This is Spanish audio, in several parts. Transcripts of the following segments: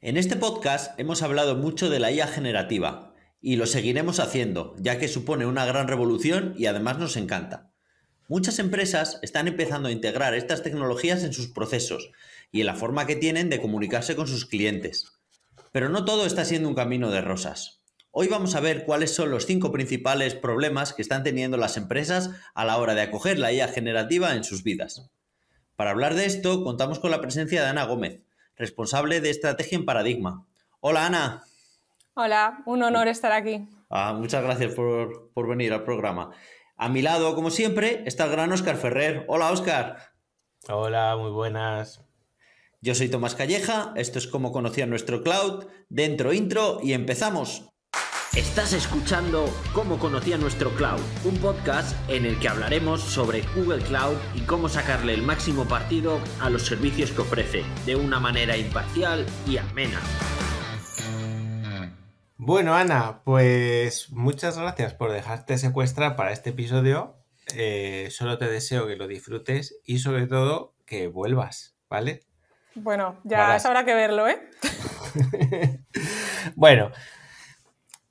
En este podcast hemos hablado mucho de la IA generativa y lo seguiremos haciendo, ya que supone una gran revolución y además nos encanta. Muchas empresas están empezando a integrar estas tecnologías en sus procesos y en la forma que tienen de comunicarse con sus clientes. Pero no todo está siendo un camino de rosas. Hoy vamos a ver cuáles son los cinco principales problemas que están teniendo las empresas a la hora de acoger la IA generativa en sus vidas. Para hablar de esto, contamos con la presencia de Ana Gómez, responsable de estrategia en Paradigma. Hola, Ana. Hola, un honor estar aquí. Ah, muchas gracias por, por venir al programa. A mi lado, como siempre, está el gran Óscar Ferrer. Hola, Óscar. Hola, muy buenas. Yo soy Tomás Calleja, esto es como conocía nuestro cloud, dentro intro y empezamos. Estás escuchando Cómo conocía nuestro cloud, un podcast en el que hablaremos sobre Google Cloud y cómo sacarle el máximo partido a los servicios que ofrece, de una manera imparcial y amena. Bueno, Ana, pues muchas gracias por dejarte secuestrar para este episodio. Eh, solo te deseo que lo disfrutes y sobre todo que vuelvas, ¿vale? Bueno, ya habrá que verlo, ¿eh? bueno,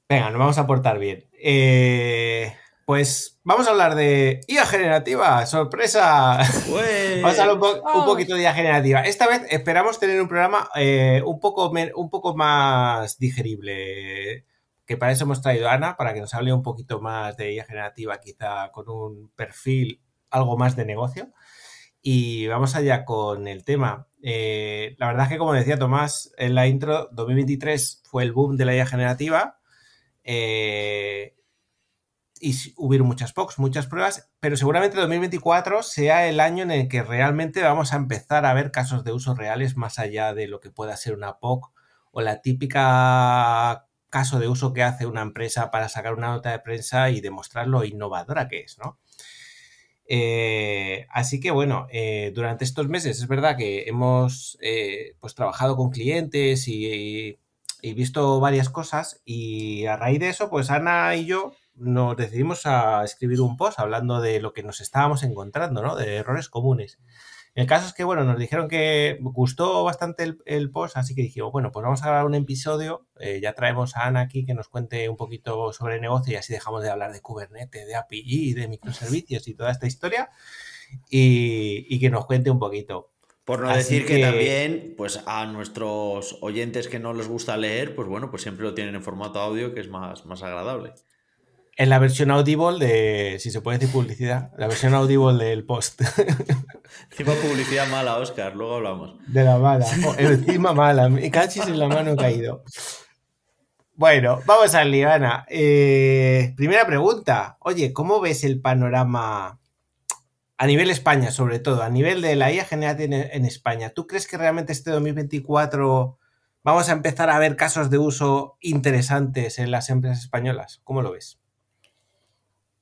Venga, nos vamos a portar bien. Eh, pues vamos a hablar de IA generativa, sorpresa. vamos a hablar un, poquito de IA generativa. Esta vez esperamos tener un programa eh, un, poco un poco más digerible, que para eso hemos traído a Ana, para que nos hable un poquito más de IA generativa, quizá con un perfil algo más de negocio. Y vamos allá con el tema. Eh, la verdad es que, como decía Tomás en la intro, 2023 fue el boom de la IA generativa eh, y hubieron muchas POCs, muchas pruebas, pero seguramente 2024 sea el año en el que realmente vamos a empezar a ver casos de uso reales más allá de lo que pueda ser una POC o la típica caso de uso que hace una empresa para sacar una nota de prensa y demostrar lo innovadora que es, ¿no? Eh, así que bueno, eh, durante estos meses es verdad que hemos pues trabajado con clientes y y visto varias cosas y a raíz de eso, pues Ana y yo nos decidimos a escribir un post hablando de lo que nos estábamos encontrando, ¿no? De errores comunes. El caso es que, bueno, nos dijeron que gustó bastante el, post, así que dijimos, bueno, pues vamos a grabar un episodio, eh, ya traemos a Ana aquí que nos cuente un poquito sobre negocio y así dejamos de hablar de Kubernetes, de API, de microservicios y toda esta historia y, y que nos cuente un poquito. Por no decir que... también, pues a nuestros oyentes que no les gusta leer, pues bueno, pues siempre lo tienen en formato audio, que es más, más agradable. En la versión Audible de, si se puede decir publicidad, la versión Audible del post. Encima publicidad mala, Oscar, luego hablamos. De la mala, encima mala, casi en la mano caído. Bueno, vamos a Libana eh, primera pregunta. Oye, ¿cómo ves el panorama a nivel España, sobre todo, a nivel de la IA generativa en, España, ¿tú crees que realmente este 2024 vamos a empezar a ver casos de uso interesantes en las empresas españolas? ¿Cómo lo ves?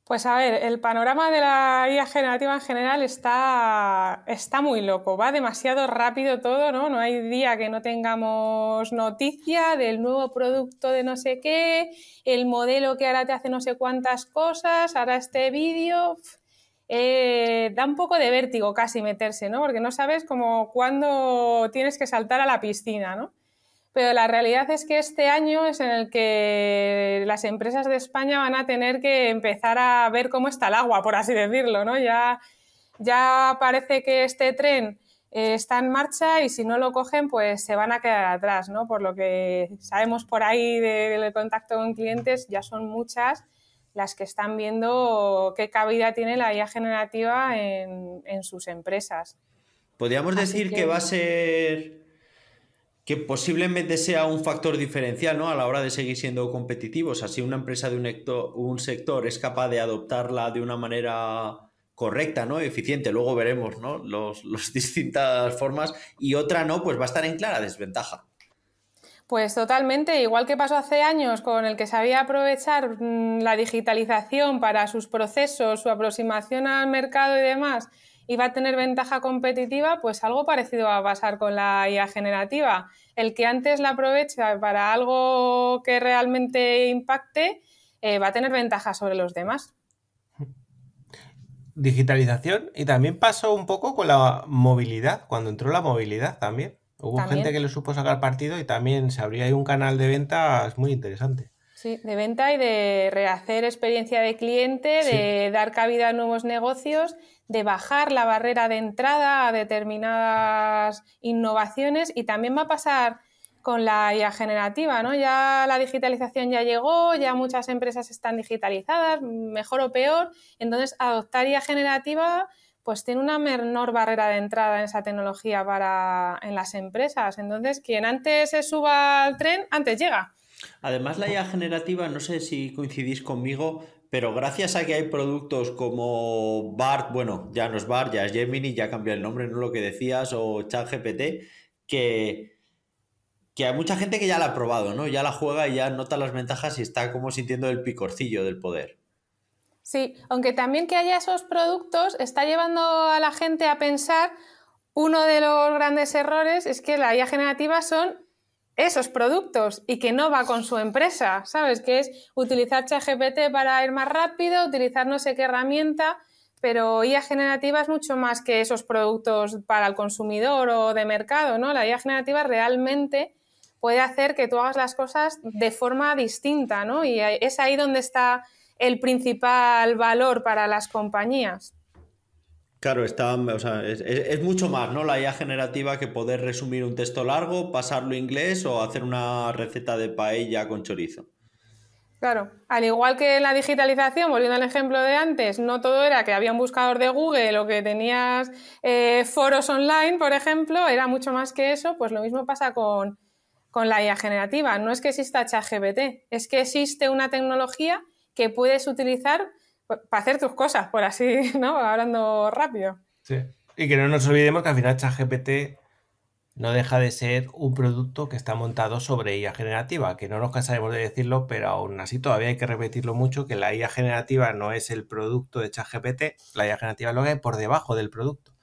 Pues a ver, el panorama de la IA generativa en general está, está muy loco, va demasiado rápido todo, ¿no? No hay día que no tengamos noticia del nuevo producto de no sé qué, el modelo que ahora te hace no sé cuántas cosas, ahora este vídeo, eh, da un poco de vértigo casi meterse, ¿no? Porque no sabes cuándo tienes que saltar a la piscina, ¿no? Pero la realidad es que este año es en el que las empresas de España van a tener que empezar a ver cómo está el agua, por así decirlo, ¿no? Ya, ya parece que este tren eh, está en marcha y si no lo cogen, pues se van a quedar atrás, ¿no? Por lo que sabemos por ahí del contacto con clientes, ya son muchas las que están viendo qué cabida tiene la IA generativa en, sus empresas. Podríamos decir que... va a ser que posiblemente sea un factor diferencial ¿no? a la hora de seguir siendo competitivos. Así una empresa de un, sector es capaz de adoptarla de una manera correcta, ¿no? eficiente. Luego veremos ¿no? las distintas formas. Y otra no, pues va a estar en clara desventaja. Pues totalmente, igual que pasó hace años con el que sabía aprovechar mm, la digitalización para sus procesos, su aproximación al mercado y demás, iba a tener ventaja competitiva, pues algo parecido va a pasar con la IA generativa. El que antes la aprovecha para algo que realmente impacte, eh, va a tener ventaja sobre los demás. Digitalización y también pasó un poco con la movilidad, cuando entró la movilidad también. Hubo gente que le supo sacar partido y también se abría ahí un canal de ventas muy interesante. Sí, de venta y de rehacer experiencia de cliente, de dar cabida a nuevos negocios, de bajar la barrera de entrada a determinadas innovaciones y también va a pasar con la IA generativa, ¿no? Ya la digitalización ya llegó, ya muchas empresas están digitalizadas, mejor o peor, entonces adoptar IA generativa pues tiene una menor barrera de entrada en esa tecnología para en las empresas. Entonces, quien antes se suba al tren, antes llega. Además, la IA generativa, no sé si coincidís conmigo, pero gracias a que hay productos como BART, bueno, ya no es BART, ya es Gemini, ya cambió el nombre, no lo que decías, o ChatGPT, que que hay mucha gente que ya la ha probado, ¿no? Ya la juega y ya nota las ventajas y está como sintiendo el picorcillo del poder. Sí, aunque también que haya esos productos está llevando a la gente a pensar uno de los grandes errores es que la IA generativa son esos productos y que no va con su empresa, ¿sabes? Que es utilizar ChatGPT para ir más rápido, utilizar no sé qué herramienta, pero IA generativa es mucho más que esos productos para el consumidor o de mercado, ¿no? La IA generativa realmente puede hacer que tú hagas las cosas de forma distinta, ¿no? Y es ahí donde está el principal valor para las compañías. Claro, está, es, mucho más, ¿no? La IA generativa que poder resumir un texto largo, pasarlo en inglés o hacer una receta de paella con chorizo. Claro, al igual que la digitalización, volviendo al ejemplo de antes, no todo era que había un buscador de Google o que tenías eh, foros online, por ejemplo, era mucho más que eso, pues lo mismo pasa con, la IA generativa. No es que exista ChatGPT, es que existe una tecnología que puedes utilizar para hacer tus cosas, por así, ¿no? Hablando rápido. Sí. Y que no nos olvidemos que al final ChatGPT no deja de ser un producto que está montado sobre IA generativa, que no nos cansaremos de decirlo, pero aún así todavía hay que repetirlo mucho, que la IA generativa no es el producto de ChatGPT, la IA generativa lo que hay por debajo del producto.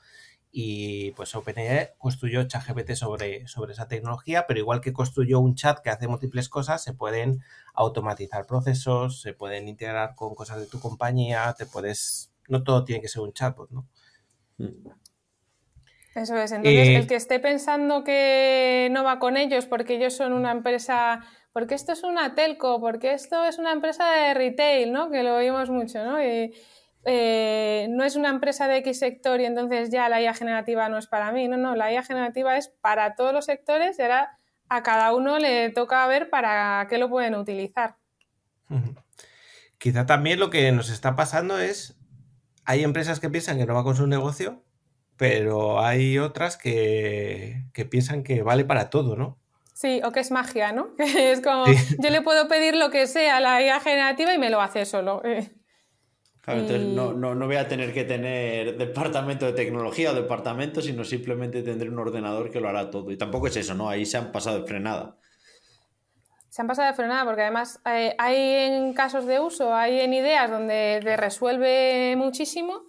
Y pues OpenAI construyó ChatGPT sobre, sobre esa tecnología, pero igual que construyó un chat que hace múltiples cosas, se pueden automatizar procesos, se pueden integrar con cosas de tu compañía, te puedes. No todo tiene que ser un chatbot, ¿no? Eso es. Entonces, eh, el que esté pensando que no va con ellos porque ellos son una empresa porque esto es una telco, porque esto es una empresa de retail, ¿no? Que lo oímos mucho, ¿no? Eh, no es una empresa de X sector y entonces ya la IA generativa no es para mí. No, no, la IA generativa es para todos los sectores y ahora a cada uno le toca ver para qué lo pueden utilizar. Quizá también lo que nos está pasando es, hay empresas que piensan que no va con su negocio, pero hay otras que, que piensan que vale para todo, ¿no? Sí, o que es magia, ¿no? es como, yo le puedo pedir lo que sea a la IA generativa y me lo hace solo. Claro, entonces no, no, voy a tener que tener departamento de tecnología o departamento, sino simplemente tendré un ordenador que lo hará todo. Y tampoco es eso, ¿no? Ahí se han pasado de frenada. Se han pasado de frenada porque además eh, hay en casos de uso, hay en ideas donde te resuelve muchísimo,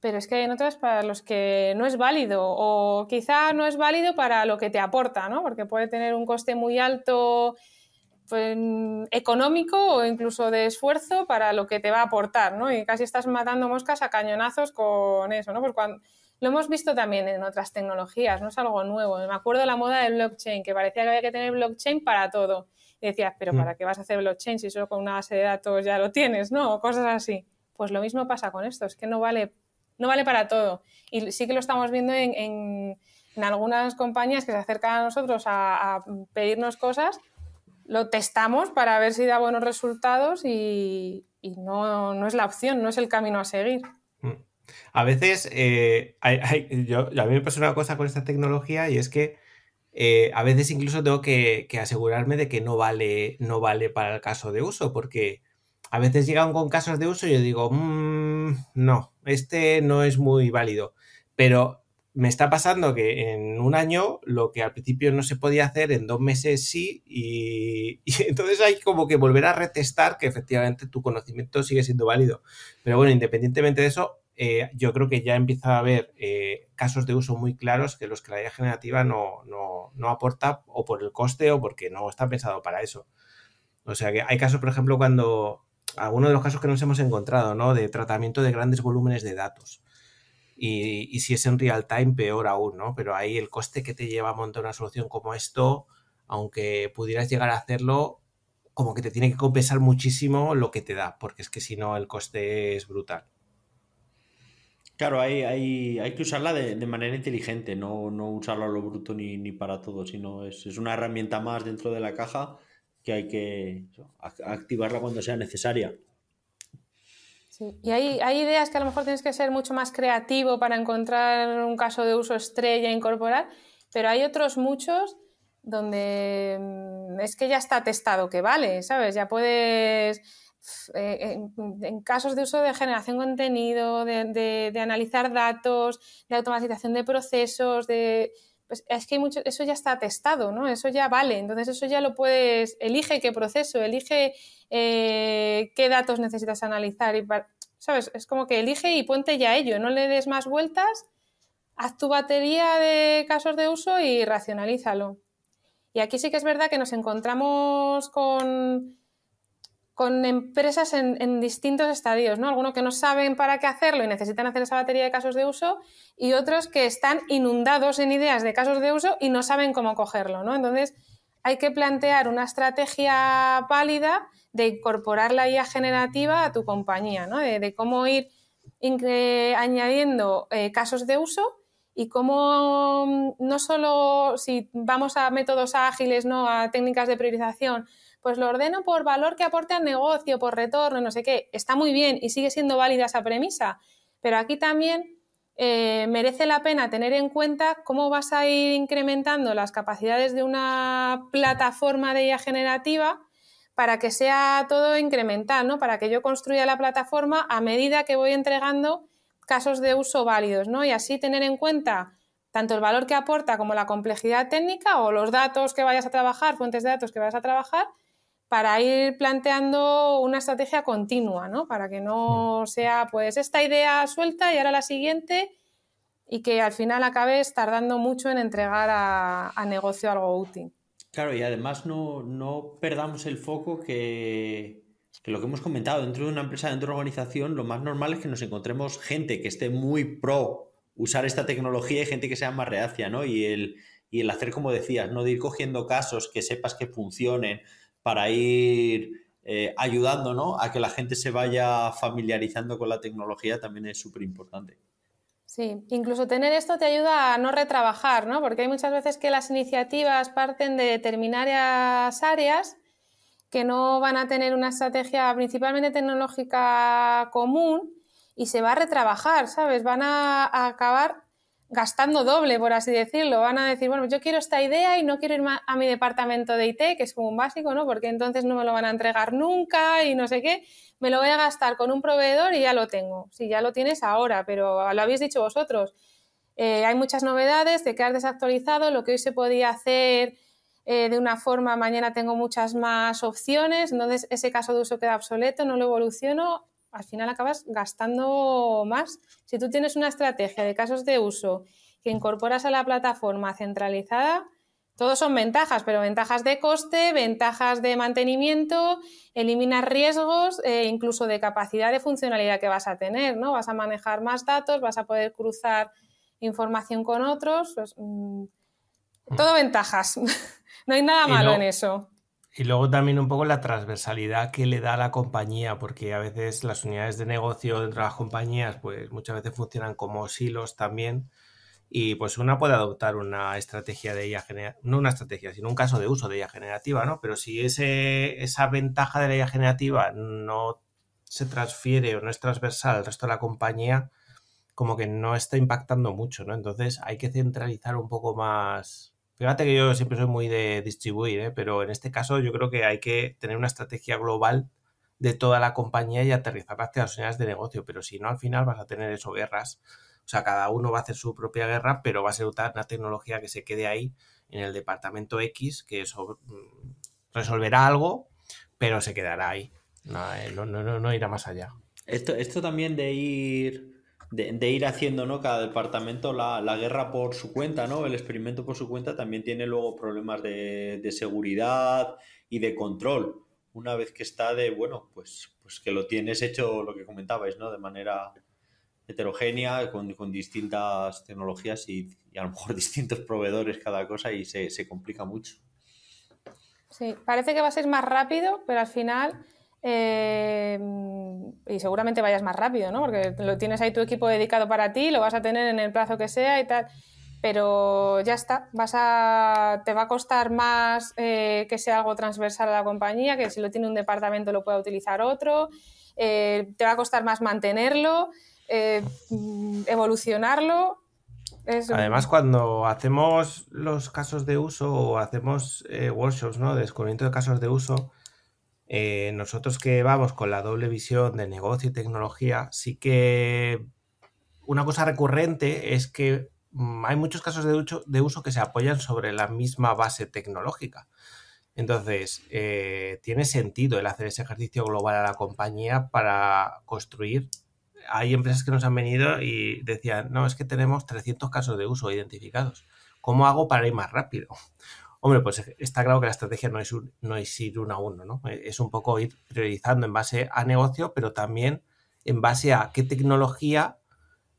pero es que hay en otras para los que no es válido o quizá no es válido para lo que te aporta, ¿no? Porque puede tener un coste muy alto económico o incluso de esfuerzo para lo que te va a aportar, ¿no? Y casi estás matando moscas a cañonazos con eso, ¿no? Pues cuando, lo hemos visto también en otras tecnologías, no es algo nuevo. Me acuerdo de la moda del blockchain, que parecía que había que tener blockchain para todo. Y decías, pero mm. ¿para qué vas a hacer blockchain si solo con una base de datos ya lo tienes, no? O cosas así. Pues lo mismo pasa con esto, es que no vale, no vale para todo. Y sí que lo estamos viendo en, algunas compañías que se acercan a nosotros a, a pedirnos cosas lo testamos para ver si da buenos resultados y, no, es la opción, no es el camino a seguir. Mm. A veces, eh, a mí me pasa una cosa con esta tecnología y es que eh, a veces incluso tengo que, asegurarme de que no vale, no vale para el caso de uso, porque a veces llegan con casos de uso y yo digo, mm, no, este no es muy válido. Pero me está pasando que en un año lo que al principio no se podía hacer, en dos meses sí, y, entonces hay como que volver a retestar que efectivamente tu conocimiento sigue siendo válido. Pero bueno, independientemente de eso, eh, yo creo que ya empieza a haber eh, casos de uso muy claros que los que la idea generativa no, no, aporta o por el coste o porque no está pensado para eso. O sea que hay casos, por ejemplo, cuando algunos de los casos que nos hemos encontrado, ¿no? De tratamiento de grandes volúmenes de datos y, si es en real time, peor aún, ¿no? Pero ahí el coste que te lleva a montar una solución como esto, aunque pudieras llegar a hacerlo, como que te tiene que compensar muchísimo lo que te da, porque es que si no el coste es brutal. Claro, hay, hay, que usarla de, manera inteligente, no, no usarla a lo bruto ni, para todo, sino es, es, una herramienta más dentro de la caja que hay que activarla cuando sea necesaria. Y hay, ideas que a lo mejor tienes que ser mucho más creativo para encontrar un caso de uso estrella e incorporar, pero hay otros muchos donde mm, es que ya está testado que vale, ¿sabes? Ya puedes, eh, en, casos de uso de generación de contenido, de analizar datos, de automatización de procesos, de pues es que mucho, eso ya está testado, ¿no? Eso ya vale, entonces eso ya lo puedes, elige qué proceso, elige eh, qué datos necesitas analizar, y ¿sabes? Es como que elige y ponte ya ello, no le des más vueltas, haz tu batería de casos de uso y racionalízalo. Y aquí sí que es verdad que nos encontramos con con empresas en, distintos estadios, ¿no? Algunos que no saben para qué hacerlo y necesitan hacer esa batería de casos de uso y otros que están inundados en ideas de casos de uso y no saben cómo cogerlo, ¿no? Entonces, hay que plantear una estrategia pálida de incorporar la IA generativa a tu compañía, ¿no? de, cómo ir eh, añadiendo eh, casos de uso y cómo mm, no solo si vamos a métodos ágiles, ¿no? a técnicas de priorización, pues lo ordeno por valor que aporte al negocio, por retorno, no sé qué. Está muy bien y sigue siendo válida esa premisa, pero aquí también eh, merece la pena tener en cuenta cómo vas a ir incrementando las capacidades de una plataforma de IA generativa para que sea todo incremental, ¿no? Para que yo construya la plataforma a medida que voy entregando casos de uso válidos, ¿no? Y así tener en cuenta tanto el valor que aporta como la complejidad técnica o los datos que vayas a trabajar, fuentes de datos que vayas a trabajar, para ir planteando una estrategia continua, ¿no? Para que no mm. sea pues esta idea suelta y ahora la siguiente y que al final acabes tardando mucho en entregar a, negocio algo útil. Claro, y además no, no perdamos el foco que, que, lo que hemos comentado, dentro de una empresa, dentro de una organización, lo más normal es que nos encontremos gente que esté muy pro usar esta tecnología y gente que sea más reacia, ¿no? Y el, y el hacer como decías, ¿no? De ir cogiendo casos que sepas que funcionen, para ir eh, ayudando ¿no? a que la gente se vaya familiarizando con la tecnología también es súper importante. Sí, incluso tener esto te ayuda a no retrabajar, ¿no? Porque hay muchas veces que las iniciativas parten de determinadas áreas que no van a tener una estrategia principalmente tecnológica común y se va a retrabajar, ¿sabes? Van a acabar gastando doble, por así decirlo. Van a decir, bueno, yo quiero esta idea y no quiero ir a mi departamento de IT, que es como un básico, ¿no? Porque entonces no me lo van a entregar nunca y no sé qué. Me lo voy a gastar con un proveedor y ya lo tengo. Si ya lo tienes ahora, pero lo habéis dicho vosotros. Eh, hay muchas novedades, que quedas desactualizado, lo que hoy se podía hacer eh, de una forma, mañana tengo muchas más opciones, entonces ese caso de uso queda obsoleto, no lo evoluciono al final acabas gastando más. Si tú tienes una estrategia de casos de uso que incorporas a la plataforma centralizada, todos son ventajas, pero ventajas de coste, ventajas de mantenimiento, eliminas riesgos, e incluso de capacidad de funcionalidad que vas a tener, ¿no? Vas a manejar más datos, vas a poder cruzar información con otros, pues, mm, mm. todo ventajas. no hay nada malo en eso. Y luego también un poco la transversalidad que le da a la compañía, porque a veces las unidades de negocio dentro de las compañías, pues muchas veces funcionan como silos también. Y pues una puede adoptar una estrategia de IA generativa, no una estrategia, sino un caso de uso de IA generativa, ¿no? Pero si ese, esa ventaja de la IA generativa no se transfiere o no es transversal al resto de la compañía, como que no está impactando mucho, ¿no? Entonces hay que centralizar un poco más Fíjate que yo siempre soy muy de distribuir, ¿eh? pero en este caso yo creo que hay que tener una estrategia global de toda la compañía y aterrizar hacia las señales de negocio, pero si no, al final vas a tener eso, guerras. O sea, cada uno va a hacer su propia guerra, pero va a ser una tecnología que se quede ahí en el departamento X, que mm, resolverá algo, pero se quedará ahí. Eh, no, no irá más allá. Esto, esto también de ir de, ir haciendo, ¿no? Cada departamento la, guerra por su cuenta, ¿no? El experimento por su cuenta también tiene luego problemas de, seguridad y de control. Una vez que está de, bueno, pues, pues que lo tienes hecho lo que comentabais, ¿no? De manera heterogénea, con, distintas tecnologías y, a lo mejor distintos proveedores cada cosa y se, se complica mucho. Sí, parece que va a ser más rápido, pero al final eh, y seguramente vayas más rápido, ¿no? Porque lo tienes ahí tu equipo dedicado para ti, lo vas a tener en el plazo que sea y tal. Pero ya está, vas a, te va a costar más eh, que sea algo transversal a la compañía, que si lo tiene un departamento lo pueda utilizar otro, eh, te va a costar más mantenerlo, evolucionarlo. Además, cuando hacemos los casos de uso o hacemos workshops ¿no? de descubrimiento de casos de uso, eh, nosotros que vamos con la doble visión de negocio y tecnología, sí que una cosa recurrente es que mm, hay muchos casos de uso, que se apoyan sobre la misma base tecnológica. Entonces, eh, tiene sentido el hacer ese ejercicio global a la compañía para construir. Hay empresas que nos han venido y decían, no, es que tenemos 300 casos de uso identificados. ¿Cómo hago para ir más rápido? Hombre, pues está claro que la estrategia no es, no es ir uno a uno, ¿no? Eh, es un poco ir priorizando en base a negocio, pero también en base a qué tecnología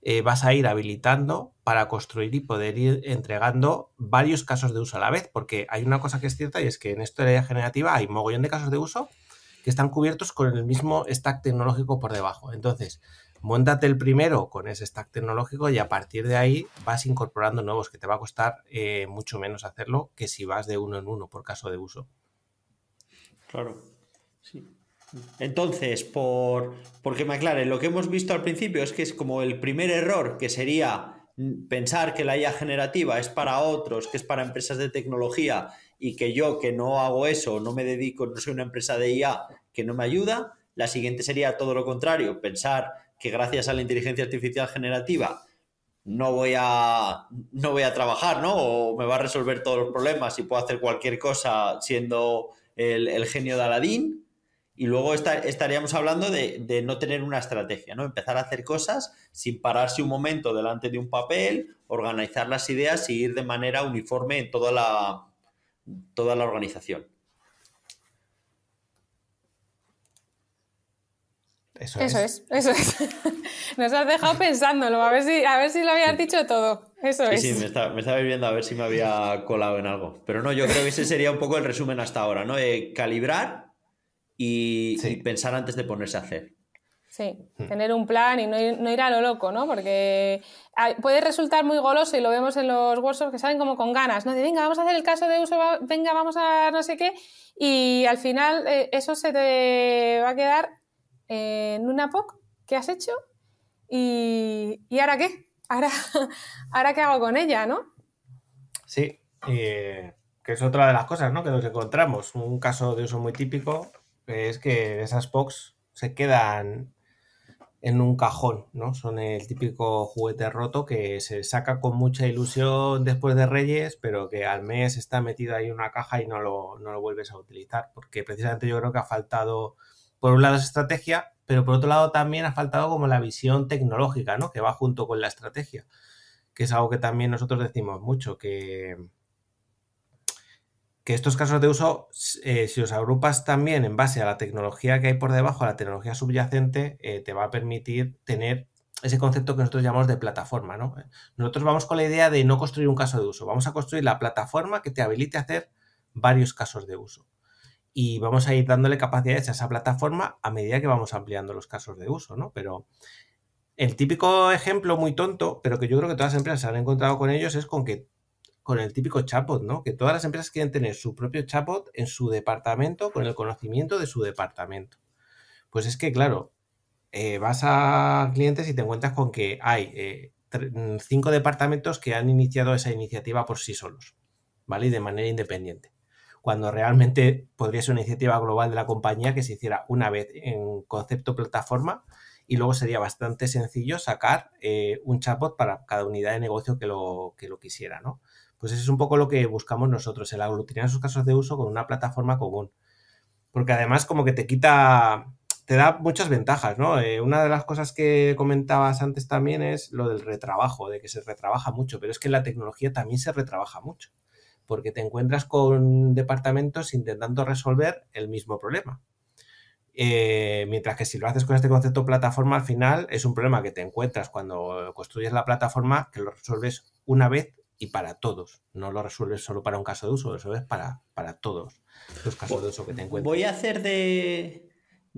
eh, vas a ir habilitando para construir y poder ir entregando varios casos de uso a la vez, porque hay una cosa que es cierta y es que en esto de la generativa hay mogollón de casos de uso que están cubiertos con el mismo stack tecnológico por debajo. Entonces, montate el primero con ese stack tecnológico y a partir de ahí vas incorporando nuevos, que te va a costar eh, mucho menos hacerlo que si vas de uno en uno por caso de uso. Claro, sí. Entonces, porque me aclaren, lo que hemos visto al principio es que es como el primer error, que sería pensar que la IA generativa es para otros, que es para empresas de tecnología y que yo que no hago eso, no me dedico, no soy una empresa de IA que no me ayuda. La siguiente sería todo lo contrario, pensar que gracias a la inteligencia artificial generativa no voy a, no voy a trabajar, ¿no? O me va a resolver todos los problemas y puedo hacer cualquier cosa siendo el, genio de Aladín. Y luego estaríamos hablando de, no tener una estrategia, ¿no? Empezar a hacer cosas sin pararse un momento delante de un papel, organizar las ideas y ir de manera uniforme en toda toda la organización. Eso, es. Eso es, Nos has dejado pensándolo, a ver si, a ver si lo habías dicho todo. Eso es. Sí, me, me estaba viendo a ver si me había colado en algo. Pero no, yo creo que ese sería un poco el resumen hasta ahora, ¿no? Eh, calibrar y, pensar antes de ponerse a hacer. Sí, hmm. tener un plan y no ir, a lo loco, ¿no? Porque ah, puede resultar muy goloso y lo vemos en los workshops que salen como con ganas, ¿no? De venga, vamos a hacer el caso de uso, venga, vamos a no sé qué. Y al final eh, eso se te va a quedar en una POC que has hecho y, y ahora qué, ahora, ahora qué hago con ella, ¿no? Sí, que es otra de las cosas ¿no? que nos encontramos. Un caso de uso muy típico es que esas POCs se quedan en un cajón, ¿no? Son el típico juguete roto que se saca con mucha ilusión después de Reyes, pero que al mes está metido ahí en una caja y no lo, no lo vuelves a utilizar, porque precisamente yo creo que ha faltado por un lado es estrategia, pero por otro lado también ha faltado como la visión tecnológica, ¿no? Que va junto con la estrategia, que es algo que también nosotros decimos mucho, que, que estos casos de uso, eh, si los agrupas también en base a la tecnología que hay por debajo, a la tecnología subyacente, eh, te va a permitir tener ese concepto que nosotros llamamos de plataforma, ¿no? Nosotros vamos con la idea de no construir un caso de uso, vamos a construir la plataforma que te habilite a hacer varios casos de uso y vamos a ir dándole capacidades a esa plataforma a medida que vamos ampliando los casos de uso, ¿no? Pero el típico ejemplo muy tonto, pero que yo creo que todas las empresas se han encontrado con ellos, es con que con el típico chatbot, ¿no? Que todas las empresas quieren tener su propio chatbot en su departamento con el conocimiento de su departamento. Pues es que, claro, eh, vas a clientes y te encuentras con que hay eh, cinco departamentos que han iniciado esa iniciativa por sí solos, ¿vale? Y de manera independiente cuando realmente podría ser una iniciativa global de la compañía que se hiciera una vez en concepto plataforma y luego sería bastante sencillo sacar eh, un chatbot para cada unidad de negocio que lo, quisiera, ¿no? Pues eso es un poco lo que buscamos nosotros, el aglutinar esos casos de uso con una plataforma común. Porque además como que te quita, te da muchas ventajas, ¿no? Eh, una de las cosas que comentabas antes también es lo del retrabajo, de que se retrabaja mucho, pero es que la tecnología también se retrabaja mucho porque te encuentras con departamentos intentando resolver el mismo problema. Eh, mientras que si lo haces con este concepto plataforma, al final es un problema que te encuentras cuando construyes la plataforma, que lo resuelves una vez y para todos. No lo resuelves solo para un caso de uso, lo resuelves para, para todos los casos de uso que te encuentras. Voy a hacer de,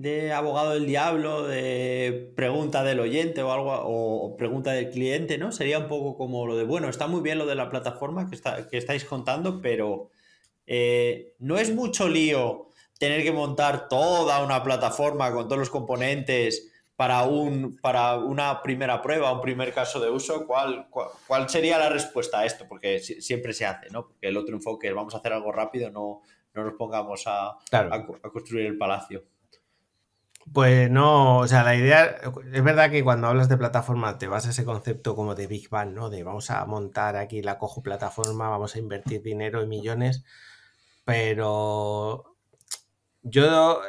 de abogado del diablo, de pregunta del oyente o algo, o pregunta del cliente, ¿no? Sería un poco como lo de, bueno, está muy bien lo de la plataforma que, que estáis contando, pero eh, no es mucho lío tener que montar toda una plataforma con todos los componentes para, un, para una primera prueba, un primer caso de uso, ¿cuál, cuál, sería la respuesta a esto? Porque siempre se hace, ¿no? Porque el otro enfoque es vamos a hacer algo rápido, no, no nos pongamos a construir el palacio. Pues no, o sea, la idea, es verdad que cuando hablas de plataforma te vas a ese concepto como de Big Bang, ¿no? De vamos a montar aquí la cojo plataforma, vamos a invertir dinero y millones, pero yo,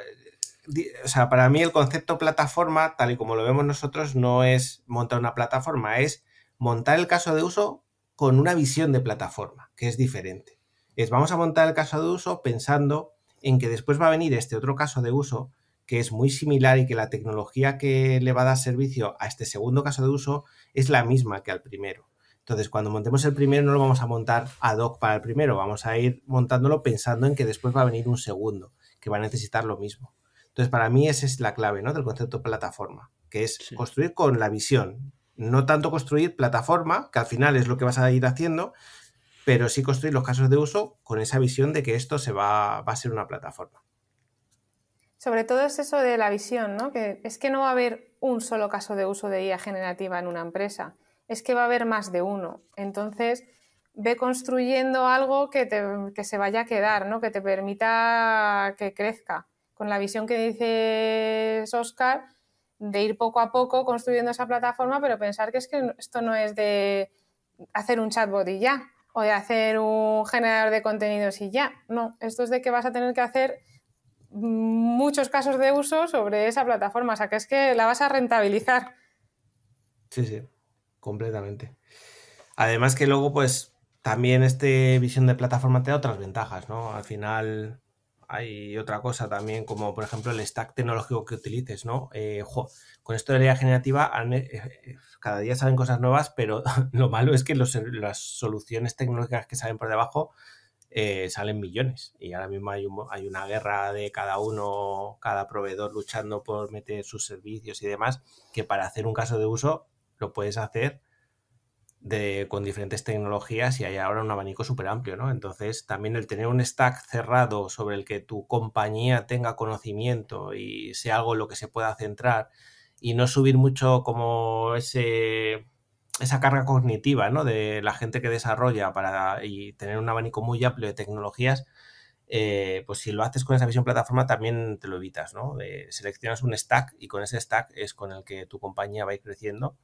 o sea, para mí el concepto plataforma, tal y como lo vemos nosotros, no es montar una plataforma, es montar el caso de uso con una visión de plataforma, que es diferente. Es vamos a montar el caso de uso pensando en que después va a venir este otro caso de uso que es muy similar y que la tecnología que le va a dar servicio a este segundo caso de uso es la misma que al primero. Entonces, cuando montemos el primero, no lo vamos a montar ad hoc para el primero, vamos a ir montándolo pensando en que después va a venir un segundo, que va a necesitar lo mismo. Entonces, para mí esa es la clave ¿no? del concepto plataforma, que es construir con la visión, no tanto construir plataforma, que al final es lo que vas a ir haciendo, pero sí construir los casos de uso con esa visión de que esto se va a ser una plataforma. Sobre todo es eso de la visión, ¿no? Que es que no va a haber un solo caso de uso de IA generativa en una empresa, es que va a haber más de uno. Entonces, ve construyendo algo que, se vaya a quedar, ¿no? Que te permita que crezca. Con la visión que dices, Oscar, de ir poco a poco construyendo esa plataforma, pero pensar que es que esto no es de hacer un chatbot y ya, o de hacer un generador de contenidos y ya. No, esto es de que vas a tener que hacer muchos casos de uso sobre esa plataforma, o sea que es que la vas a rentabilizar. Sí, sí, completamente. Además que luego, pues, también este visión de plataforma te da otras ventajas, ¿no? Al final hay otra cosa también, como por ejemplo el stack tecnológico que utilices, ¿no? Eh, con esto de la generativa, eh, eh, cada día salen cosas nuevas, pero lo malo es que las soluciones tecnológicas que salen por debajo eh, salen millones. Y ahora mismo hay, hay una guerra de cada uno, cada proveedor luchando por meter sus servicios y demás, que para hacer un caso de uso lo puedes hacer de, con diferentes tecnologías y hay ahora un abanico súper amplio, ¿no? Entonces, también el tener un stack cerrado sobre el que tu compañía tenga conocimiento y sea algo en lo que se pueda centrar y no subir mucho como ese esa carga cognitiva ¿no? de la gente que desarrolla para, y tener un abanico muy amplio de tecnologías, eh, pues si lo haces con esa visión plataforma también te lo evitas, ¿no? seleccionas un stack y con ese stack es con el que tu compañía va a ir creciendo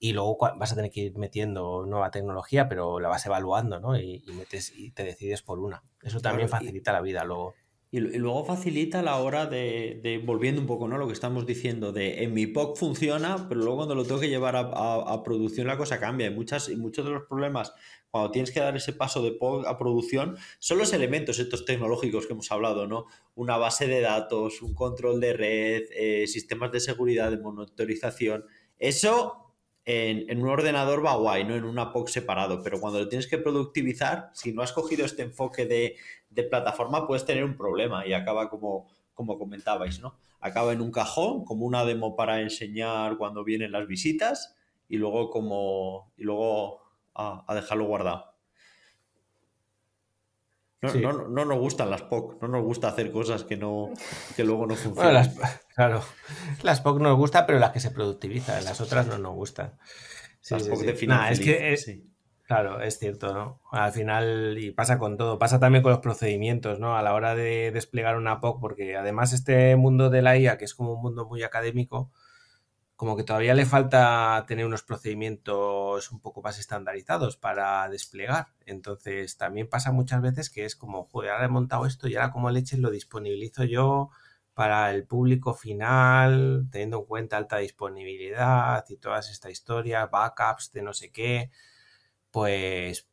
y luego vas a tener que ir metiendo nueva tecnología, pero la vas evaluando, ¿no? Y, metes y te decides por una. Eso también facilita la vida luego. Y, luego facilita la hora de, volviendo un poco, a Lo que estamos diciendo, de en mi POC funciona, pero luego cuando lo tengo que llevar a, a, producción la cosa cambia. Y, muchas, y muchos de los problemas cuando tienes que dar ese paso de POC a producción, son los elementos estos tecnológicos que hemos hablado, ¿no? Una base de datos, un control de red, eh, sistemas de seguridad, de monitorización. Eso en, un ordenador va guay, ¿no? En una POC separado, pero cuando lo tienes que productivizar, si no has cogido este enfoque de, plataforma, puedes tener un problema y acaba como, como comentabais, ¿no? Acaba en un cajón, como una demo para enseñar cuando vienen las visitas y luego como y luego a, dejarlo guardado. No, nos gustan las POC, no nos gusta hacer cosas que no que luego no funcionan. Claro, las POC nos gusta, pero las que se productivizan, las otras no nos gustan. POC final. es que Claro, es cierto, ¿no? Al final, y pasa con todo, pasa también con los procedimientos, ¿no? A la hora de desplegar una POC, porque además este mundo de la IA, que es como un mundo muy académico, como que todavía le falta tener unos procedimientos un poco más estandarizados para desplegar. Entonces, también pasa muchas veces que es como, joder, he montado esto y ahora como leches lo disponibilizo yo para el público final, teniendo en cuenta alta disponibilidad y todas esta historia, backups de no sé qué, pues,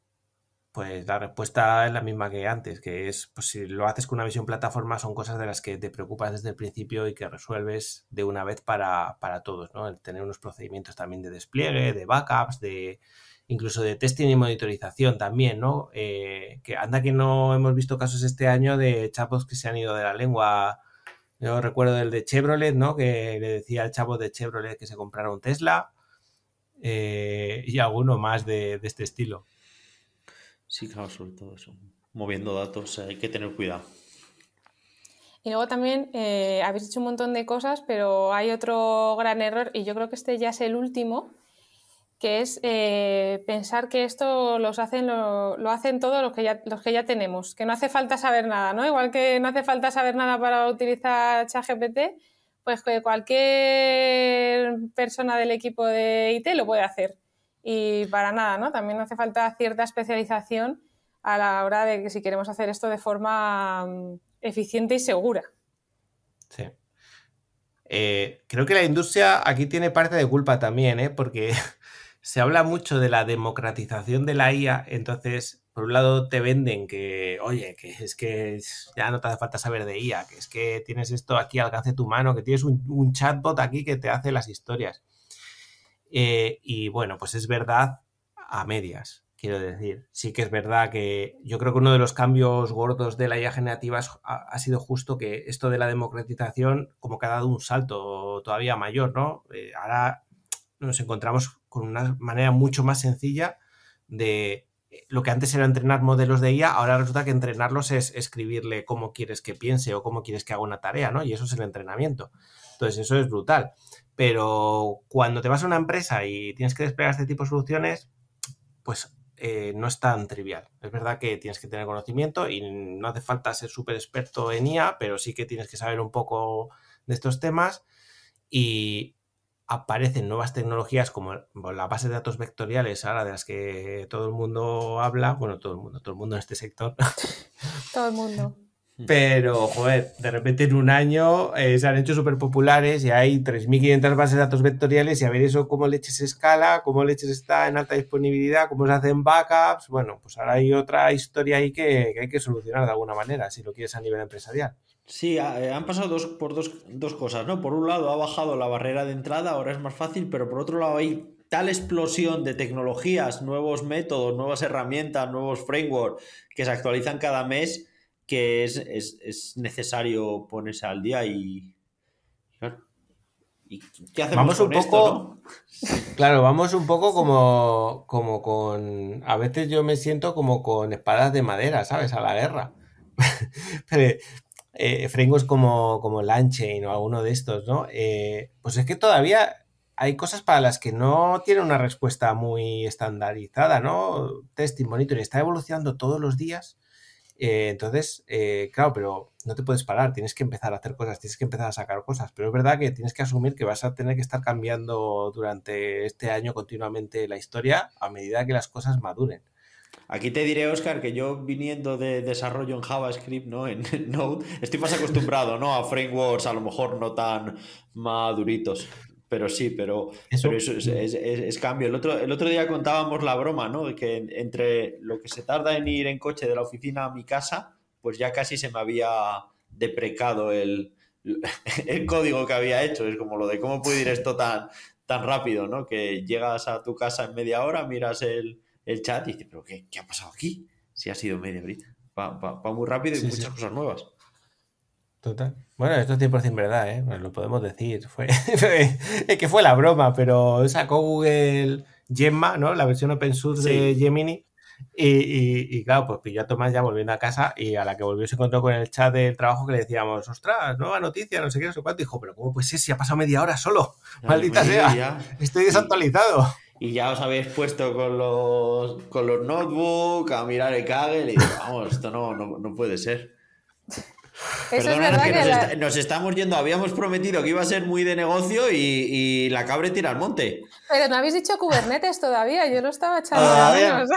pues la respuesta es la misma que antes, que es, pues si lo haces con una visión plataforma son cosas de las que te preocupas desde el principio y que resuelves de una vez para, para todos, ¿no? El tener unos procedimientos también de despliegue, de backups, de incluso de testing y monitorización también, ¿no? Eh, que anda que no hemos visto casos este año de chapos que se han ido de la lengua yo recuerdo el de Chevrolet, ¿no? Que le decía al chavo de Chevrolet que se comprara un Tesla eh, y alguno más de, este estilo. Sí, claro, sobre todo eso. Moviendo datos, hay que tener cuidado. Y luego también eh, habéis hecho un montón de cosas, pero hay otro gran error, y yo creo que este ya es el último, que es eh, pensar que esto los hacen, lo, hacen todos los que, ya, los que ya tenemos, que no hace falta saber nada, ¿no? Igual que no hace falta saber nada para utilizar ChatGPT, pues cualquier persona del equipo de IT lo puede hacer. Y para nada, ¿no? También hace falta cierta especialización a la hora de que si queremos hacer esto de forma mm, eficiente y segura. Sí. Eh, creo que la industria aquí tiene parte de culpa también, ¿eh? porque se habla mucho de la democratización de la IA, entonces, por un lado, te venden que, oye, que es que ya no te hace falta saber de IA, que es que tienes esto aquí al alcance tu mano, que tienes un, chatbot aquí que te hace las historias. Eh, y bueno, pues es verdad a medias, quiero decir. Sí que es verdad que yo creo que uno de los cambios gordos de la IA generativa ha, sido justo que esto de la democratización como que ha dado un salto todavía mayor, ¿no? Eh, ahora nos encontramos con una manera mucho más sencilla de eh, lo que antes era entrenar modelos de IA, ahora resulta que entrenarlos es escribirle cómo quieres que piense o cómo quieres que haga una tarea, ¿no? Y eso es el entrenamiento. Entonces, eso es brutal. Pero cuando te vas a una empresa y tienes que desplegar este tipo de soluciones, pues eh, no es tan trivial. Es verdad que tienes que tener conocimiento y no hace falta ser súper experto en IA, pero sí que tienes que saber un poco de estos temas. Y, aparecen nuevas tecnologías como las bases de datos vectoriales, ahora de las que todo el mundo habla, bueno, todo el mundo, todo el mundo en este sector. Todo el mundo. Hmm. Pero, joder, de repente en un año eh, se han hecho súper populares y hay 3.500 bases de datos vectoriales y a ver eso cómo leches escala, cómo leches está en alta disponibilidad, cómo se hacen backups. Bueno, pues ahora hay otra historia ahí que hay que solucionar de alguna manera, si lo quieres a nivel empresarial. Sí, eh, han pasado dos, por dos, dos, cosas, ¿no? Por un lado ha bajado la barrera de entrada, ahora es más fácil, pero por otro lado hay tal explosión de tecnologías, nuevos métodos, nuevas herramientas, nuevos frameworks que se actualizan cada mes que es, necesario ponerse al día y... qué hacemos vamos un poco, Claro, vamos un poco como, como con... A veces yo me siento como con espadas de madera, ¿sabes? A la guerra. Pero, eh, como, como Lanchain o alguno de estos, ¿no? Eh, pues es que todavía hay cosas para las que no tiene una respuesta muy estandarizada, ¿no? Testing, monitoring, está evolucionando todos los días. Eh, entonces, eh, claro, pero no te puedes parar, tienes que empezar a hacer cosas, tienes que empezar a sacar cosas, pero es verdad que tienes que asumir que vas a tener que estar cambiando durante este año continuamente la historia a medida que las cosas maduren. Aquí te diré, Oscar, que yo viniendo de desarrollo en JavaScript, ¿no? En, Node, estoy más acostumbrado, ¿no? A frameworks a lo mejor no tan maduritos. Pero sí, pero eso, es, cambio. El otro, el otro día contábamos la broma, ¿no? Que entre lo que se tarda en ir en coche de la oficina a mi casa, pues ya casi se me había deprecado el, código que había hecho. Es como lo de cómo puede ir esto tan, tan rápido, ¿no? Que llegas a tu casa en media hora, miras el, el chat y dice pero qué, ha pasado aquí? Si ha sido media hora Va, muy rápido y muchas cosas nuevas. Total. Bueno, esto es 100% verdad, ¿eh? lo podemos decir. Fue, es que fue la broma, pero sacó Google Gemma, ¿no? La versión open source de Gemini. Y, y, claro, pues pilló a Tomás ya volviendo a casa y a la que volvió se encontró con el chat del trabajo que le decíamos, ostras, nueva noticia, no sé qué, no sé cuánto. Dijo, pero ¿cómo pues es? Si ha pasado media hora solo. Maldita sea. Estoy desactualizado y ya os habéis puesto con los, con los notebook a mirar el Kaggle y vamos, esto no, puede ser. es que, nos, estamos yendo. Habíamos prometido que iba a ser muy de negocio y, la cabre tira al monte. Pero no habéis dicho Kubernetes todavía. Yo lo estaba echando a menos.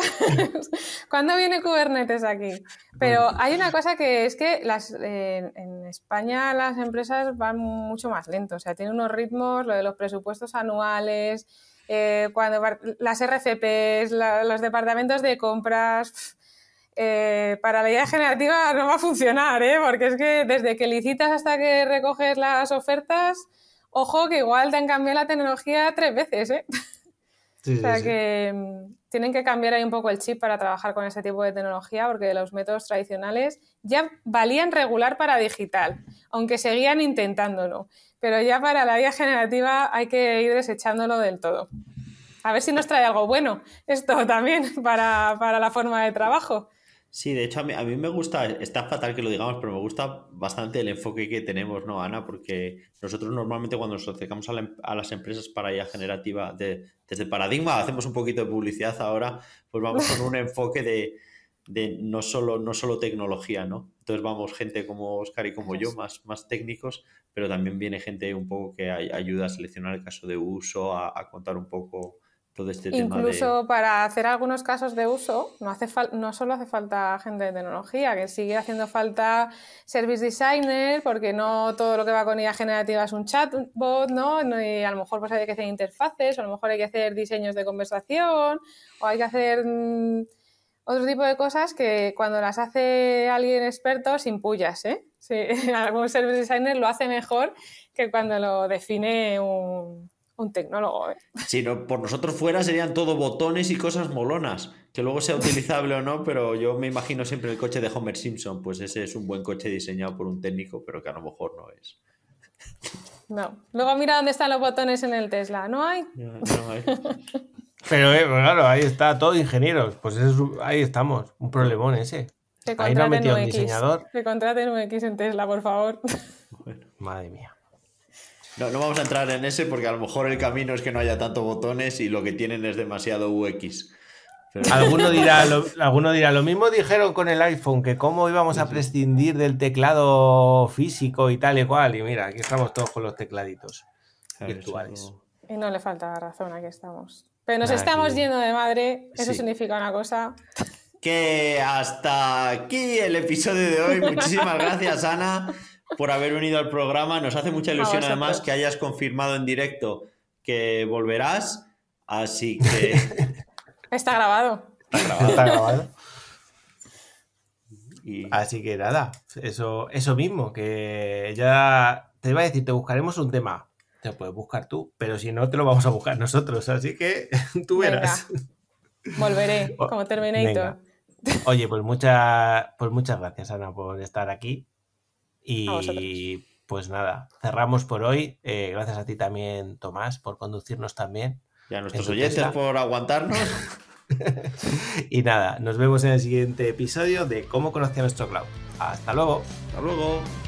¿Cuándo viene Kubernetes aquí? Pero hay una cosa que es que las, en España las empresas van mucho más lento. O sea, tienen unos ritmos, lo de los presupuestos anuales eh, cuando las RCPs, los departamentos de compras, eh, para la idea generativa no va a funcionar, ¿eh? porque es que desde que licitas hasta que recoges las ofertas, ojo que igual te han cambiado la tecnología tres veces. ¿eh? o sea que mm, tienen que cambiar ahí un poco el chip para trabajar con ese tipo de tecnología, porque los métodos tradicionales ya valían regular para digital, aunque seguían intentándolo pero ya para la vía generativa hay que ir desechándolo del todo. A ver si nos trae algo bueno esto también para, la forma de trabajo. Sí, de hecho a mí, me gusta, está fatal que lo digamos, pero me gusta bastante el enfoque que tenemos, ¿no, Ana? Porque nosotros normalmente cuando nos acercamos a, em, las empresas para IA generativa, de, desde Paradigma, hacemos un poquito de publicidad ahora, pues vamos con un enfoque de, no, solo, no solo tecnología, ¿no? Entonces vamos gente como Oscar y como yo, más, más técnicos, pero también viene gente un poco que ayuda a seleccionar el caso de uso, a, contar un poco todo este Incluso tema. Incluso para hacer algunos casos de uso, no, hace no solo hace falta gente de tecnología, que sigue haciendo falta service designer, porque no todo lo que va con IA generativa es un chatbot, ¿no? Y a lo mejor pues, hay que hacer interfaces, o a lo mejor hay que hacer diseños de conversación, o hay que hacer. Mm, otro tipo de cosas que cuando las hace alguien experto, sin pullas, ¿eh? algún service designer lo hace mejor que cuando lo define un, tecnólogo. ¿eh? Si no, por nosotros fuera serían todo botones y cosas molonas, que luego sea utilizable o no, pero yo me imagino siempre el coche de Homer Simpson, pues ese es un buen coche diseñado por un técnico, pero que a lo mejor no es. No. Luego mira dónde están los botones en el Tesla, no hay. No, no hay. Pero eh, pues claro, ahí está, todo ingenieros. Pues ahí estamos, un problemón ese. ahí no ha metido un, diseñador. Que contraten un X en Tesla, por favor. Madre mía. No, no vamos a entrar en ese porque a lo mejor el camino es que no haya tantos botones y lo que tienen es demasiado UX. Alguno, dirá lo, alguno dirá, lo mismo dijeron con el iPhone, que cómo íbamos a prescindir del teclado físico y tal y cual. Y mira, aquí estamos todos con los tecladitos virtuales. Y no le falta razón, aquí estamos. Pero nos estamos yendo de madre, eso significa una cosa. Que hasta aquí el episodio de hoy. Muchísimas gracias, Ana, por haber unido al programa. Nos hace mucha ilusión, además, que hayas confirmado en directo que volverás. Así que. Está grabado. Está grabado. Así que nada, eso, eso mismo, que ya te iba a decir, te buscaremos un tema, te lo puedes buscar tú, pero si no, te lo vamos a buscar nosotros, así que tú verás. Volveré como Terminator. Oye, pues, mucha, pues muchas gracias, Ana, por estar aquí. Y pues nada, cerramos por hoy. Eh, gracias a ti también, Tomás, por conducirnos también. Y a nuestros oyentes por aguantarnos. y nada, nos vemos en el siguiente episodio de Cómo conocer nuestro cloud. Hasta luego. Hasta luego.